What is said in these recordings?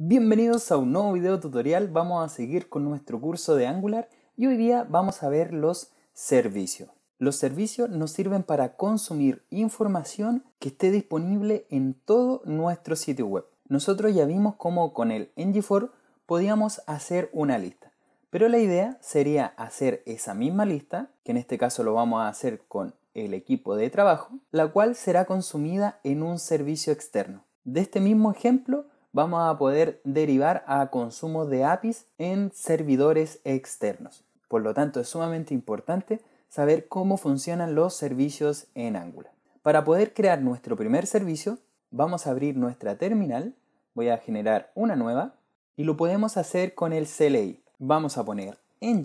Bienvenidos a un nuevo video tutorial, vamos a seguir con nuestro curso de Angular y hoy día vamos a ver los servicios. Los servicios nos sirven para consumir información que esté disponible en todo nuestro sitio web. Nosotros ya vimos cómo con el ng4 podíamos hacer una lista, pero la idea sería hacer esa misma lista, que en este caso lo vamos a hacer con el equipo de trabajo, la cual será consumida en un servicio externo. De este mismo ejemplo, vamos a poder derivar a consumo de APIs en servidores externos. Por lo tanto, es sumamente importante saber cómo funcionan los servicios en Angular. Para poder crear nuestro primer servicio, vamos a abrir nuestra terminal, voy a generar una nueva y lo podemos hacer con el CLI. Vamos a poner ng,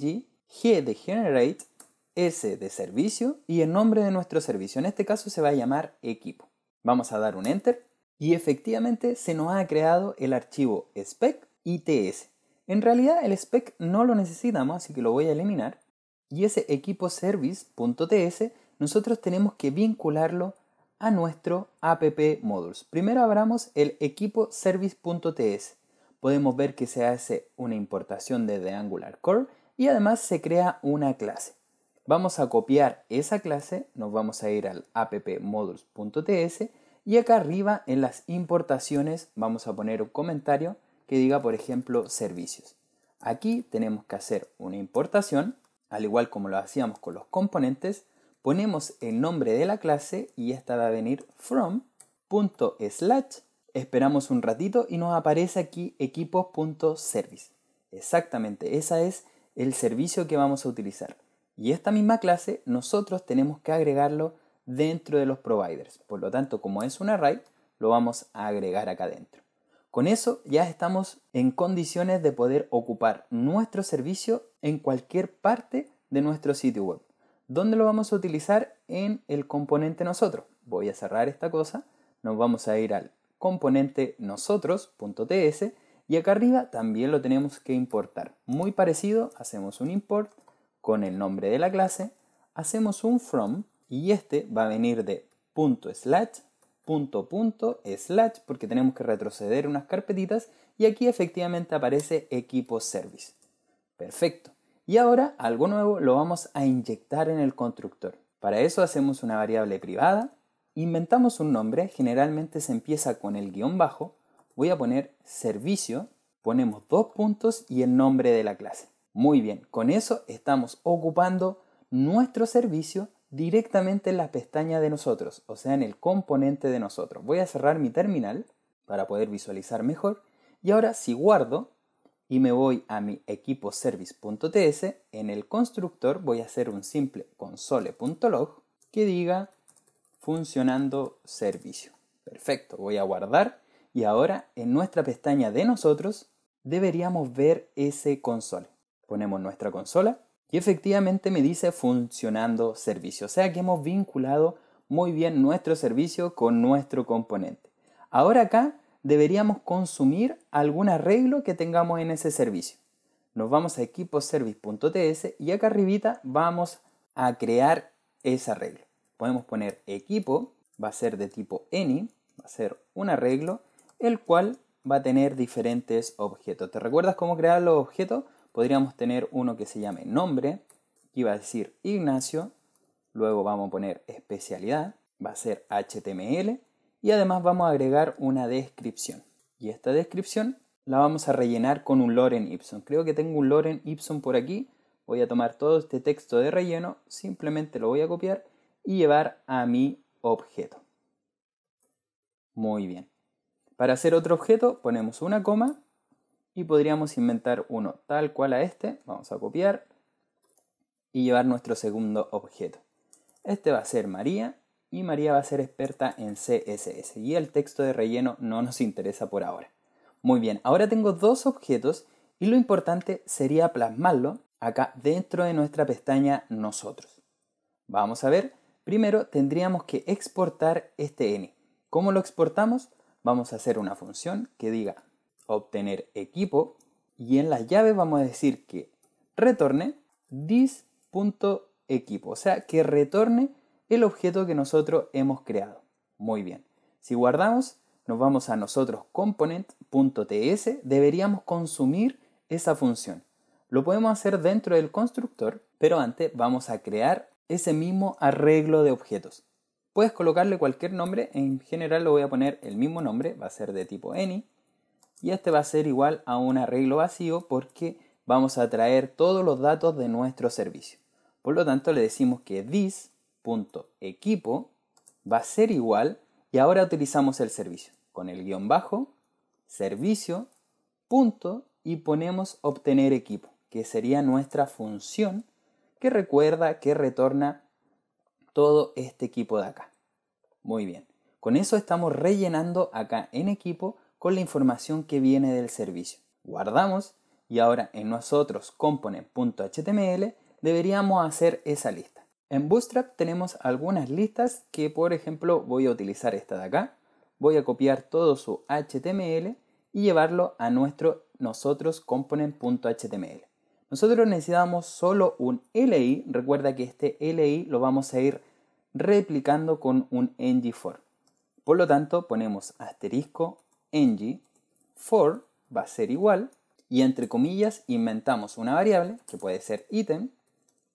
g de generate, s de servicio y el nombre de nuestro servicio. En este caso se va a llamar equipo. Vamos a dar un enter y efectivamente se nos ha creado el archivo spec En realidad el spec no lo necesitamos, así que lo voy a eliminar. Y ese equipo service.ts nosotros tenemos que vincularlo a nuestro app modules. Primero abramos el equipo service.ts. Podemos ver que se hace una importación desde Angular Core y además se crea una clase. Vamos a copiar esa clase, nos vamos a ir al app modules.ts y acá arriba en las importaciones vamos a poner un comentario que diga, por ejemplo, servicios. Aquí tenemos que hacer una importación, al igual como lo hacíamos con los componentes, ponemos el nombre de la clase y esta va a venir from slash Esperamos un ratito y nos aparece aquí equipos.service. Exactamente, ese es el servicio que vamos a utilizar. Y esta misma clase nosotros tenemos que agregarlo dentro de los providers. Por lo tanto, como es un array, lo vamos a agregar acá dentro. Con eso ya estamos en condiciones de poder ocupar nuestro servicio en cualquier parte de nuestro sitio web. donde lo vamos a utilizar? En el componente nosotros. Voy a cerrar esta cosa, nos vamos a ir al componente nosotros.ts y acá arriba también lo tenemos que importar. Muy parecido, hacemos un import con el nombre de la clase, hacemos un from y este va a venir de slash, punto slash, porque tenemos que retroceder unas carpetitas y aquí efectivamente aparece equipo service. Perfecto. Y ahora algo nuevo lo vamos a inyectar en el constructor. Para eso hacemos una variable privada, inventamos un nombre, generalmente se empieza con el guión bajo, voy a poner servicio, ponemos dos puntos y el nombre de la clase. Muy bien, con eso estamos ocupando nuestro servicio directamente en la pestaña de nosotros, o sea, en el componente de nosotros. Voy a cerrar mi terminal para poder visualizar mejor. Y ahora si guardo y me voy a mi equipo service.ts, en el constructor voy a hacer un simple console.log que diga funcionando servicio. Perfecto, voy a guardar y ahora en nuestra pestaña de nosotros deberíamos ver ese console. Ponemos nuestra consola y efectivamente me dice funcionando servicio, o sea que hemos vinculado muy bien nuestro servicio con nuestro componente. Ahora acá deberíamos consumir algún arreglo que tengamos en ese servicio. Nos vamos a equiposervice.ts y acá arribita vamos a crear ese arreglo. Podemos poner equipo, va a ser de tipo any, va a ser un arreglo, el cual va a tener diferentes objetos. ¿Te recuerdas cómo crear los objetos? podríamos tener uno que se llame nombre, y va a decir Ignacio, luego vamos a poner especialidad, va a ser HTML y además vamos a agregar una descripción. Y esta descripción la vamos a rellenar con un Loren ipsum. Creo que tengo un Loren ipsum por aquí. Voy a tomar todo este texto de relleno, simplemente lo voy a copiar y llevar a mi objeto. Muy bien. Para hacer otro objeto ponemos una coma y podríamos inventar uno tal cual a este. Vamos a copiar y llevar nuestro segundo objeto. Este va a ser María y María va a ser experta en CSS y el texto de relleno no nos interesa por ahora. Muy bien, ahora tengo dos objetos y lo importante sería plasmarlo acá dentro de nuestra pestaña nosotros. Vamos a ver, primero tendríamos que exportar este n. ¿Cómo lo exportamos? Vamos a hacer una función que diga obtener equipo y en las llaves vamos a decir que retorne this.equipo, o sea que retorne el objeto que nosotros hemos creado. Muy bien. Si guardamos, nos vamos a nosotros component.ts, deberíamos consumir esa función. Lo podemos hacer dentro del constructor, pero antes vamos a crear ese mismo arreglo de objetos. Puedes colocarle cualquier nombre, en general lo voy a poner el mismo nombre, va a ser de tipo any, y este va a ser igual a un arreglo vacío porque vamos a traer todos los datos de nuestro servicio. Por lo tanto, le decimos que this.equipo va a ser igual y ahora utilizamos el servicio con el guión bajo, servicio, punto y ponemos obtener equipo, que sería nuestra función que recuerda que retorna todo este equipo de acá. Muy bien, con eso estamos rellenando acá en equipo con la información que viene del servicio. Guardamos y ahora en nosotros component.html deberíamos hacer esa lista. En Bootstrap tenemos algunas listas que por ejemplo voy a utilizar esta de acá. Voy a copiar todo su HTML y llevarlo a nuestro nosotros component.html. Nosotros necesitamos solo un LI, recuerda que este LI lo vamos a ir replicando con un ng4. Por lo tanto, ponemos asterisco ng for va a ser igual y entre comillas inventamos una variable que puede ser item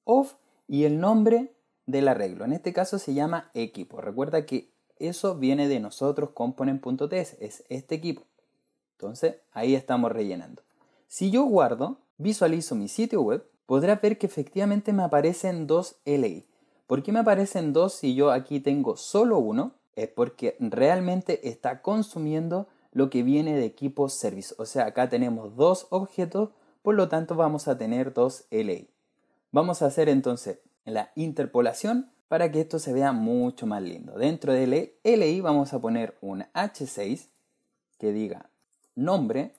of y el nombre del arreglo. En este caso se llama equipo. Recuerda que eso viene de nosotros component.ts, es este equipo. Entonces ahí estamos rellenando. Si yo guardo, visualizo mi sitio web, podrás ver que efectivamente me aparecen dos LI. ¿Por qué me aparecen dos si yo aquí tengo solo uno? Es porque realmente está consumiendo lo que viene de equipo service. O sea, acá tenemos dos objetos, por lo tanto vamos a tener dos li, Vamos a hacer entonces la interpolación para que esto se vea mucho más lindo. Dentro de LI vamos a poner un H6 que diga nombre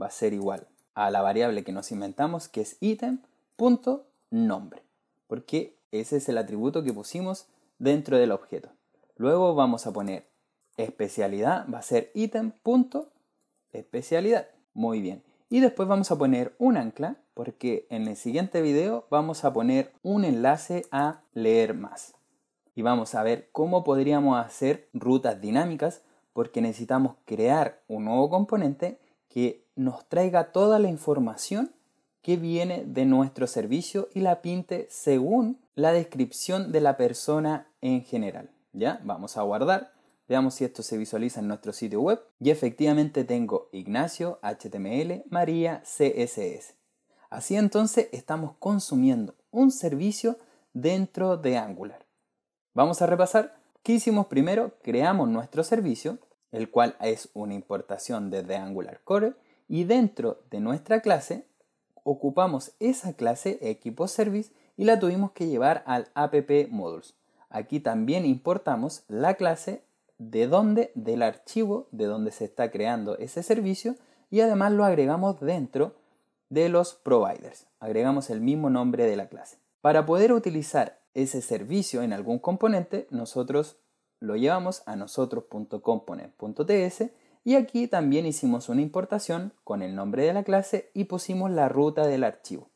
va a ser igual a la variable que nos inventamos que es item.nombre porque ese es el atributo que pusimos dentro del objeto. Luego vamos a poner especialidad va a ser especialidad Muy bien. Y después vamos a poner un ancla porque en el siguiente video vamos a poner un enlace a leer más. Y vamos a ver cómo podríamos hacer rutas dinámicas porque necesitamos crear un nuevo componente que nos traiga toda la información que viene de nuestro servicio y la pinte según la descripción de la persona en general. ¿Ya? Vamos a guardar Veamos si esto se visualiza en nuestro sitio web. Y efectivamente tengo Ignacio, HTML, María, CSS. Así entonces estamos consumiendo un servicio dentro de Angular. Vamos a repasar. ¿Qué hicimos primero? Creamos nuestro servicio, el cual es una importación desde Angular Core, y dentro de nuestra clase ocupamos esa clase equipo service y la tuvimos que llevar al app modules. Aquí también importamos la clase de dónde, del archivo de donde se está creando ese servicio y además lo agregamos dentro de los providers. Agregamos el mismo nombre de la clase. Para poder utilizar ese servicio en algún componente, nosotros lo llevamos a nosotros.component.ts y aquí también hicimos una importación con el nombre de la clase y pusimos la ruta del archivo.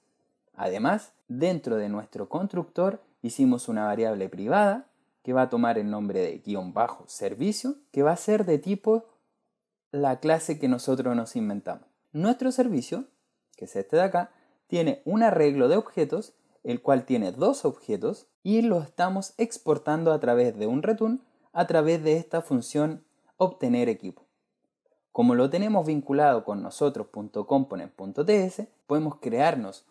Además, dentro de nuestro constructor hicimos una variable privada que va a tomar el nombre de guión bajo servicio, que va a ser de tipo la clase que nosotros nos inventamos. Nuestro servicio, que es este de acá, tiene un arreglo de objetos, el cual tiene dos objetos, y lo estamos exportando a través de un return, a través de esta función obtener equipo. Como lo tenemos vinculado con nosotros.component.ts, podemos crearnos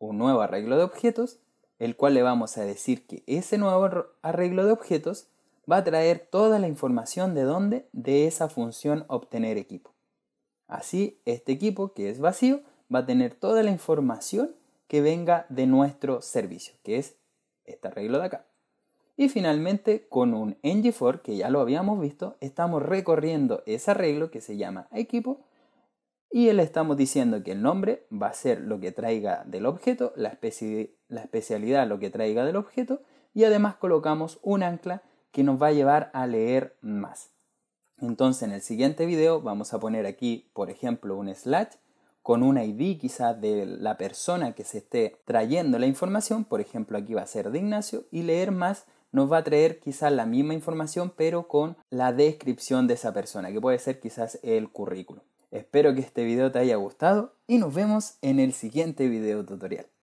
un nuevo arreglo de objetos el cual le vamos a decir que ese nuevo arreglo de objetos va a traer toda la información de dónde de esa función obtener equipo. Así, este equipo que es vacío va a tener toda la información que venga de nuestro servicio, que es este arreglo de acá. Y finalmente, con un ng4, que ya lo habíamos visto, estamos recorriendo ese arreglo que se llama equipo y le estamos diciendo que el nombre va a ser lo que traiga del objeto la, especie de la especialidad, lo que traiga del objeto, y además colocamos un ancla que nos va a llevar a leer más. Entonces en el siguiente video vamos a poner aquí, por ejemplo, un slash con un ID quizás de la persona que se esté trayendo la información, por ejemplo aquí va a ser de Ignacio, y leer más nos va a traer quizás la misma información pero con la descripción de esa persona, que puede ser quizás el currículum. Espero que este video te haya gustado y nos vemos en el siguiente video tutorial.